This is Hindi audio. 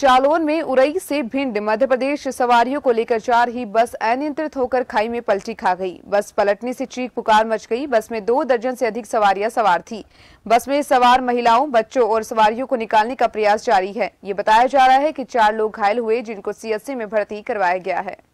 जालौन में उरई से भिंड मध्य प्रदेश सवारियों को लेकर जा रही बस अनियंत्रित होकर खाई में पलटी खा गई बस पलटने से चीख पुकार मच गई बस में दो दर्जन से अधिक सवारियां सवार थी बस में सवार महिलाओं बच्चों और सवारियों को निकालने का प्रयास जारी है ये बताया जा रहा है कि चार लोग घायल हुए जिनको सीएससी में भर्ती करवाया गया है